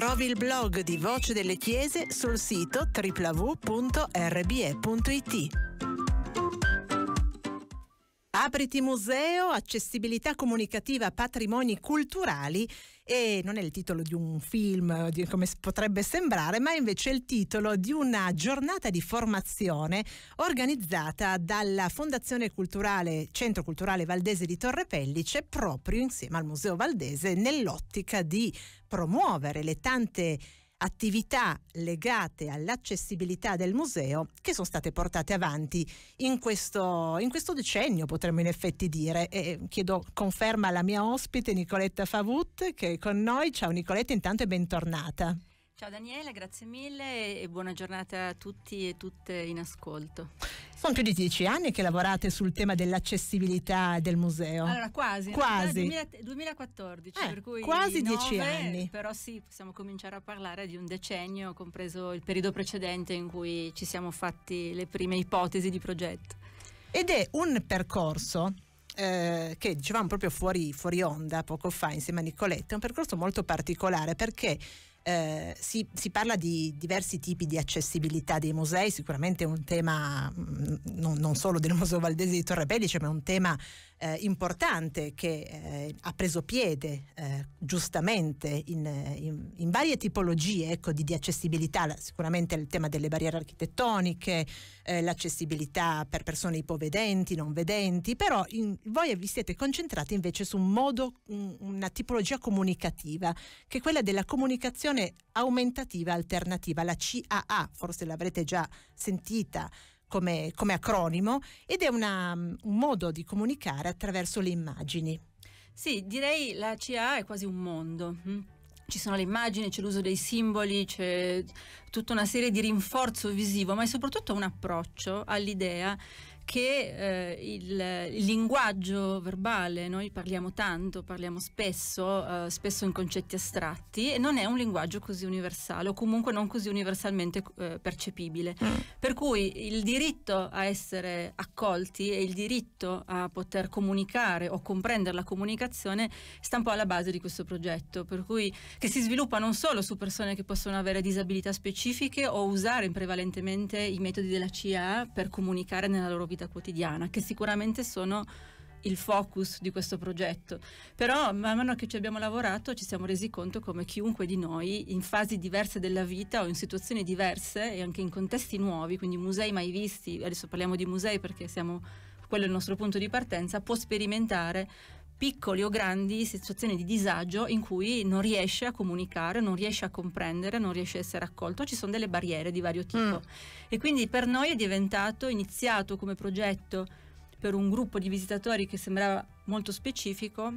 Trovi il blog di Voce delle Chiese sul sito www.rbe.it. Apriti museo, accessibilità comunicativa, patrimoni culturali e non è il titolo di un film di, come potrebbe sembrare, ma invece è il titolo di una giornata di formazione organizzata dalla Fondazione Culturale Centro Culturale Valdese di Torre Pellice proprio insieme al Museo Valdese nell'ottica di promuovere le tante attività legate all'accessibilità del museo che sono state portate avanti in questo, in questo decennio, potremmo in effetti dire. E eh, chiedo conferma alla mia ospite Nicoletta Favut che è con noi. Ciao Nicoletta, intanto e bentornata. Ciao Daniele, grazie mille e buona giornata a tutti e tutte in ascolto. Sono più di dieci anni che lavorate sul tema dell'accessibilità del museo. Allora, quasi. Quasi. 2014, eh, per cui quasi dieci anni. Però sì, possiamo cominciare a parlare di un decennio, compreso il periodo precedente in cui ci siamo fatti le prime ipotesi di progetto. Ed è un percorso eh, che dicevamo proprio fuori, fuori onda poco fa insieme a Nicoletta, è un percorso molto particolare perché eh, si, si, parla di diversi tipi di accessibilità dei musei, sicuramente è un tema mh, mm, non, non, solo del Museo Valdese di Torre Pellice, cioè, ma è un tema eh, importante che eh, ha preso piede eh, giustamente in, in, in, varie tipologie ecco, di, di, accessibilità, sicuramente il tema delle barriere architettoniche, eh, l'accessibilità per persone ipovedenti, non vedenti, però in, voi vi siete concentrati invece su un modo, una tipologia comunicativa, che è quella della comunicazione aumentativa alternativa, la CAA, forse l'avrete già sentita come, come acronimo ed è una, mm, un modo di comunicare attraverso le immagini. Sì, direi la CA è quasi un mondo. Mm. Ci sono le immagini, c'è l'uso dei simboli, c'è tutta una serie di rinforzo visivo, ma è soprattutto un approccio all'idea che eh, il, il, linguaggio verbale, noi parliamo tanto, parliamo spesso, eh, spesso in concetti astratti, e non è un linguaggio così universale o comunque non così universalmente eh, percepibile. Mm. Per cui il diritto a essere accolti e il diritto a poter comunicare o comprendere la comunicazione sta un po' alla base di questo progetto, per cui che si sviluppa non solo su persone che possono avere disabilità specifiche o usare prevalentemente i metodi della CIA per comunicare nella loro vita vita quotidiana, che sicuramente sono il focus di questo progetto. Però man mano che ci abbiamo lavorato ci siamo resi conto come chiunque di noi in fasi diverse della vita o in situazioni diverse e anche in contesti nuovi, quindi musei mai visti, adesso parliamo di musei perché siamo quello è il nostro punto di partenza, può sperimentare piccoli o grandi situazioni di disagio in cui non riesce a comunicare, non riesce a comprendere, non riesce a essere accolto, ci sono delle barriere di vario tipo. Mm. E quindi per noi è diventato, iniziato come progetto per un gruppo di visitatori che sembrava molto specifico,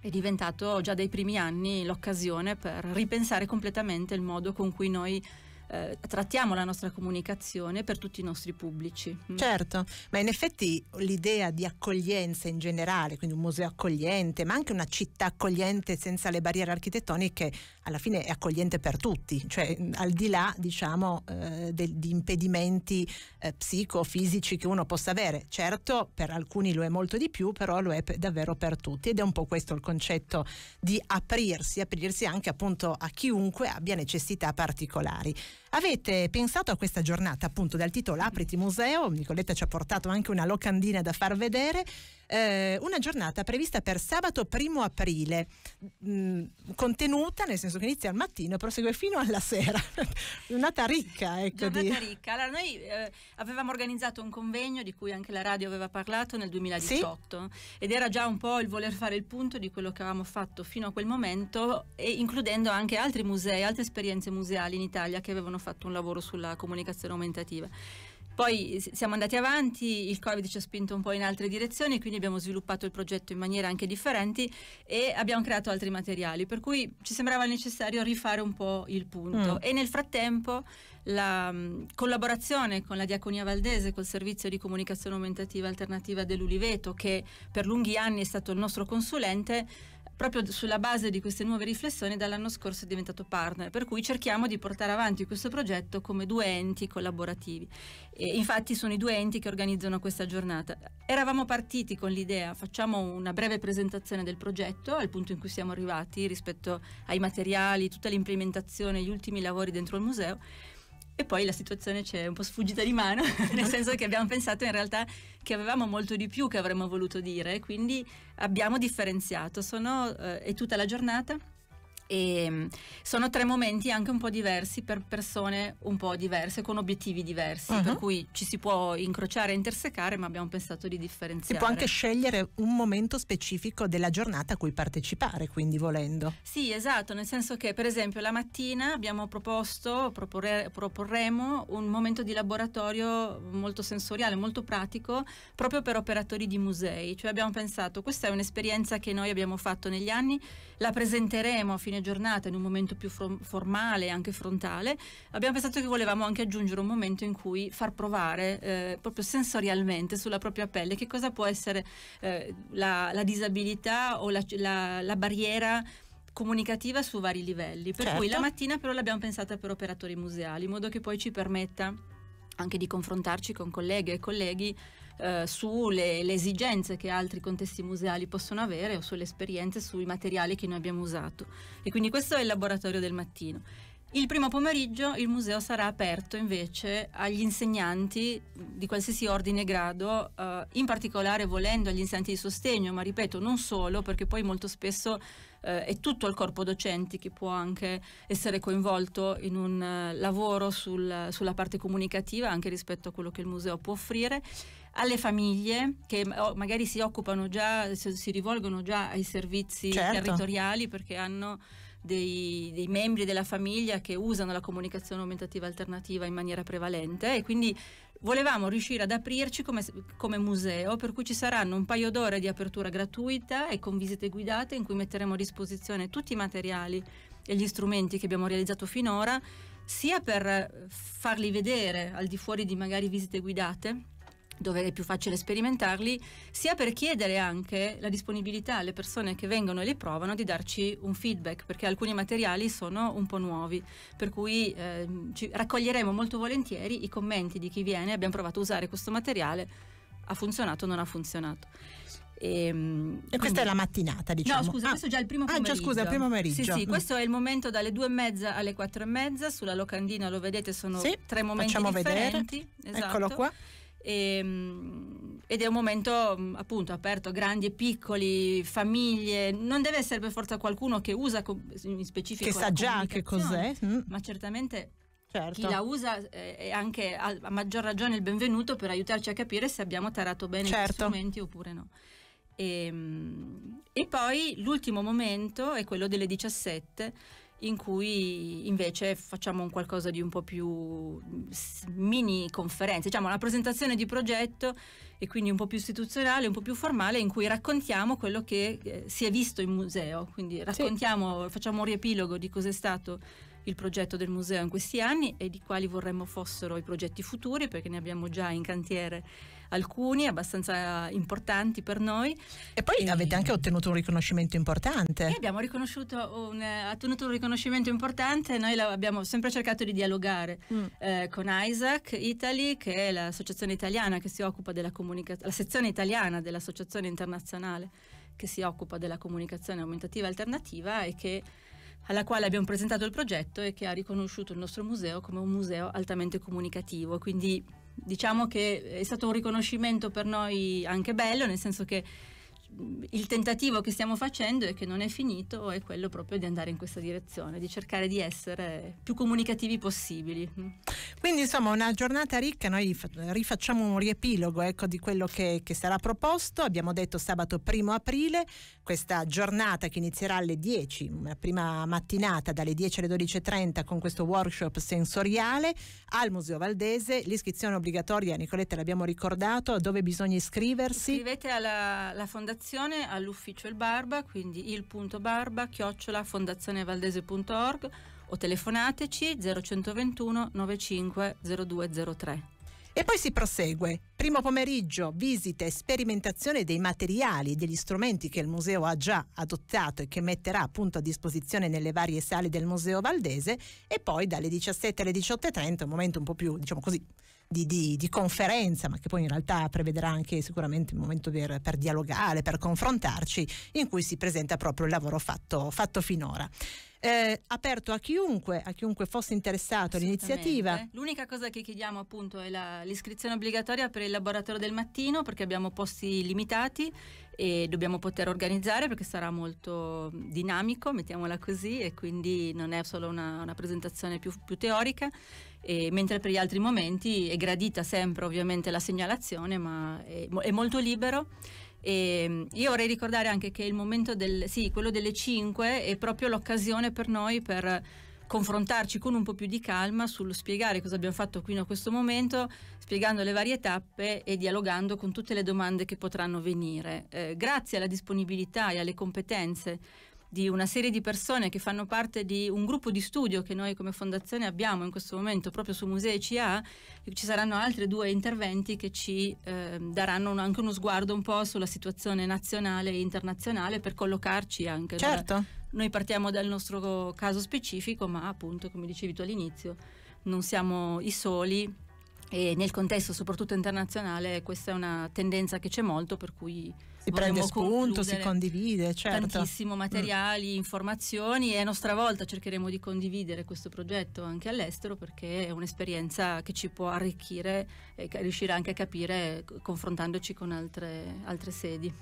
è diventato già dai primi anni l'occasione per ripensare completamente il modo con cui noi eh, trattiamo la nostra comunicazione per tutti i nostri pubblici. Mm. Certo, ma in effetti l'idea di accoglienza in generale, quindi un museo accogliente, ma anche una città accogliente senza le barriere architettoniche, alla fine è accogliente per tutti, cioè mm, al di là diciamo eh, de, di impedimenti eh, psicofisici che uno possa avere. Certo, per alcuni lo è molto di più, però lo è davvero per tutti ed è un po' questo il concetto di aprirsi, aprirsi anche appunto a chiunque abbia necessità particolari. Avete pensato a questa giornata appunto dal titolo Apriti Museo, Nicoletta ci ha portato anche una locandina da far vedere, eh, una giornata prevista per sabato 1 aprile, mh, mm, contenuta nel senso che inizia al mattino e prosegue fino alla sera, giornata ricca. Ecco giornata di... ricca, allora noi eh, avevamo organizzato un convegno di cui anche la radio aveva parlato nel 2018 sì? ed era già un po' il voler fare il punto di quello che avevamo fatto fino a quel momento e includendo anche altri musei, altre esperienze museali in Italia che avevano avevano fatto un lavoro sulla comunicazione aumentativa. Poi siamo andati avanti, il Covid ci ha spinto un po' in altre direzioni, quindi abbiamo sviluppato il progetto in maniera anche differenti e abbiamo creato altri materiali, per cui ci sembrava necessario rifare un po' il punto. Mm. E nel frattempo la mm, collaborazione con la Diaconia Valdese, col servizio di comunicazione aumentativa alternativa dell'Uliveto, che per lunghi anni è stato il nostro consulente, proprio sulla base di queste nuove riflessioni dall'anno scorso è diventato partner, per cui cerchiamo di portare avanti questo progetto come due enti collaborativi. E infatti sono i due enti che organizzano questa giornata. Eravamo partiti con l'idea, facciamo una breve presentazione del progetto, al punto in cui siamo arrivati rispetto ai materiali, tutta l'implementazione, gli ultimi lavori dentro il museo e poi la situazione ci è un po' sfuggita di mano, nel senso che abbiamo pensato in realtà che avevamo molto di più che avremmo voluto dire, quindi abbiamo differenziato. Sono, eh, è tutta la giornata, e mm, sono tre momenti anche un po' diversi per persone un po' diverse, con obiettivi diversi, uh-huh. per mhm. cui ci si può incrociare e intersecare, ma abbiamo pensato di differenziare. Si può anche scegliere un momento specifico della giornata a cui partecipare, quindi volendo. Sì, esatto, nel senso che per esempio la mattina abbiamo proposto, proporre, proporremo un momento di laboratorio molto sensoriale, molto pratico, proprio per operatori di musei, cioè abbiamo pensato questa è un'esperienza che noi abbiamo fatto negli anni, la presenteremo fino fine giornata, in un momento più from- formale, anche frontale, abbiamo pensato che volevamo anche aggiungere un momento in cui far provare eh, proprio sensorialmente sulla propria pelle che cosa può essere eh, la, la, disabilità o la, la, la barriera comunicativa su vari livelli. Per certo. cui la certo. mattina però l'abbiamo pensata per operatori museali, in modo che poi ci permetta anche di confrontarci con colleghe e colleghi eh, sulle esigenze che altri contesti museali possono avere o sulle esperienze sui materiali che noi abbiamo usato. E quindi questo è il laboratorio del mattino. Il primo pomeriggio il museo sarà aperto invece agli insegnanti di qualsiasi ordine e grado, eh, in particolare volendo agli insegnanti di sostegno, ma ripeto non solo, perché poi molto spesso eh, è tutto il corpo docenti che può anche essere coinvolto in un eh, lavoro sul, sulla parte comunicativa anche rispetto a quello che il museo può offrire alle famiglie che oh, magari si occupano già, si rivolgono già ai servizi certo. territoriali perché hanno dei, dei, membri della famiglia che usano la comunicazione aumentativa alternativa in maniera prevalente e quindi volevamo riuscire ad aprirci come, come museo per cui ci saranno un paio d'ore di apertura gratuita e con visite guidate in cui metteremo a disposizione tutti i materiali e gli strumenti che abbiamo realizzato finora sia per farli vedere al di fuori di magari visite guidate dove è più facile sperimentarli, sia per chiedere anche la disponibilità alle persone che vengono e li provano di darci un feedback, perché alcuni materiali sono un po' nuovi, per cui eh, raccoglieremo molto volentieri i commenti di chi viene, abbiamo provato a usare questo materiale, ha funzionato o non ha funzionato. Ehm, e, e quindi, questa è la mattinata, diciamo. No, scusa, ah, questo è già il primo pomeriggio. Ah, già, scusa, il primo pomeriggio. Sì, sì, mm. questo è il momento dalle due e mezza alle quattro e mezza. Sulla locandina lo vedete, sono sì, tre momenti facciamo differenti. Vedere. Esatto. Eccolo qua. E, ehm, ed è un momento mm, appunto aperto grandi e piccoli, famiglie, non deve essere per forza qualcuno che usa in specifico che sa già che cos'è, mm. ma certamente Certo. chi la usa eh, è anche a, maggior ragione il benvenuto per aiutarci a capire se abbiamo tarato bene certo. gli strumenti oppure no. E, ehm, e poi l'ultimo momento è quello delle 17 in cui invece facciamo un qualcosa di un po' più mm, mini conferenze, diciamo una presentazione di progetto e quindi un po' più istituzionale, un po' più formale in cui raccontiamo quello che eh, si è visto in museo, quindi raccontiamo, sì. facciamo un riepilogo di cos'è stato il progetto del museo in questi anni e di quali vorremmo fossero i progetti futuri, perché ne abbiamo già in cantiere alcuni abbastanza importanti per noi. E poi e avete anche ottenuto un riconoscimento importante. E abbiamo un, eh, ottenuto un riconoscimento importante, noi abbiamo sempre cercato di dialogare mm. eh, con Isaac Italy, che è l'associazione italiana che si occupa della comunicazione, la sezione italiana dell'associazione internazionale che si occupa della comunicazione aumentativa alternativa e che alla quale abbiamo presentato il progetto e che ha riconosciuto il nostro museo come un museo altamente comunicativo. Quindi diciamo che è stato un riconoscimento per noi anche bello, nel senso che il tentativo che stiamo facendo e che non è finito è quello proprio di andare in questa direzione, di cercare di essere più comunicativi possibili. Quindi insomma una giornata ricca, noi rifacciamo un riepilogo ecco, di quello che, che, sarà proposto, abbiamo detto sabato primo aprile, questa giornata che inizierà alle 10, una prima mattinata dalle 10 alle 12.30 con questo workshop sensoriale al Museo Valdese, l'iscrizione obbligatoria, Nicoletta l'abbiamo ricordato, dove bisogna iscriversi? Iscrivete alla Fondazione informazione all'ufficio Il Barba, quindi il barba chiocciola fondazionevaldese.org o telefonateci 0121 95 0203. E poi si prosegue. Primo pomeriggio, visita e sperimentazione dei materiali e degli strumenti che il museo ha già adottato e che metterà appunto a disposizione nelle varie sale del museo valdese e poi dalle 17 alle 18.30, un momento un po' più, diciamo così, di, di, di, conferenza, ma che poi in realtà prevederà anche sicuramente un momento per, per, dialogare, per confrontarci, in cui si presenta proprio il lavoro fatto, fatto finora eh, aperto a chiunque, a chiunque fosse interessato all'iniziativa. L'unica cosa che chiediamo appunto è la, l'iscrizione obbligatoria per il laboratorio del mattino perché abbiamo posti limitati e dobbiamo poter organizzare perché sarà molto dinamico, mettiamola così, e quindi non è solo una, una presentazione più, più teorica. E mentre per gli altri momenti è gradita sempre ovviamente la segnalazione, ma è, è molto libero e ehm, io vorrei ricordare anche che il momento del, sì, quello delle 5 è proprio l'occasione per noi per confrontarci con un po' più di calma sul spiegare cosa abbiamo fatto fino a questo momento, spiegando le varie tappe e dialogando con tutte le domande che potranno venire. Eh, grazie alla disponibilità e alle competenze di una serie di persone che fanno parte di un gruppo di studio che noi come fondazione abbiamo in questo momento proprio su Musei CA, ci saranno altri due interventi che ci eh, daranno un, anche uno sguardo un po' sulla situazione nazionale e internazionale per collocarci anche. Certo. Allora, noi partiamo dal nostro caso specifico, ma appunto come dicevi tu all'inizio, non siamo i soli e nel contesto soprattutto internazionale questa è una tendenza che c'è molto per cui si prende spunto, si condivide certo. tantissimo mm. materiali, mm. informazioni e a nostra volta cercheremo di condividere questo progetto anche all'estero perché è un'esperienza che ci può arricchire e riuscire anche a capire confrontandoci con altre, altre sedi.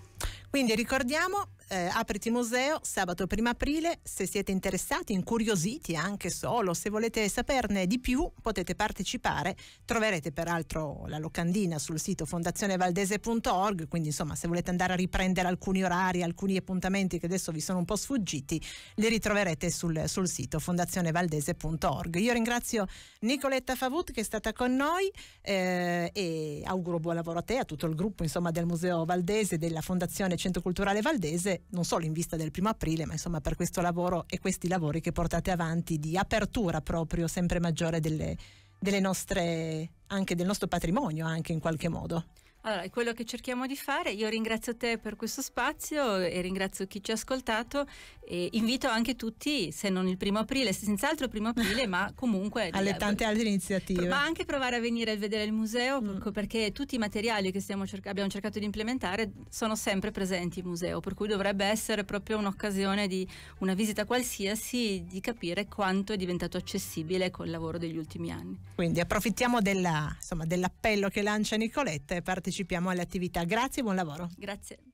Quindi ricordiamo, eh, apriti museo sabato 1 aprile, se siete interessati, incuriositi anche solo, se volete saperne di più potete partecipare, troverete peraltro la locandina sul sito fondazionevaldese.org, quindi insomma se volete andare a riprendere alcuni orari, alcuni appuntamenti che adesso vi sono un po' sfuggiti, li ritroverete sul, sul sito fondazionevaldese.org. Io ringrazio Nicoletta Favut che è stata con noi eh, e auguro buon lavoro a te, a tutto il gruppo insomma, del Museo Valdese, della Fondazione Centro Culturale Valdese, non solo in vista del primo aprile, ma insomma per questo lavoro e questi lavori che portate avanti di apertura proprio sempre maggiore delle, delle nostre, anche del nostro patrimonio, anche in qualche modo. Allora, è quello che cerchiamo di fare. Io ringrazio te per questo spazio e ringrazio chi ci ha ascoltato e invito anche tutti, se non il primo aprile, senz'altro il primo aprile, ma comunque... Alle tante altre iniziative. Ma anche provare a venire a vedere il museo mm. Ecco, perché tutti i materiali che cerc abbiamo cercato di implementare sono sempre presenti in museo, per cui dovrebbe essere proprio un'occasione di una visita qualsiasi di capire quanto è diventato accessibile col lavoro degli ultimi anni. Quindi approfittiamo dell'appello che lancia Nicoletta e partiamo partecipiamo alle attività. Grazie e buon lavoro. Grazie.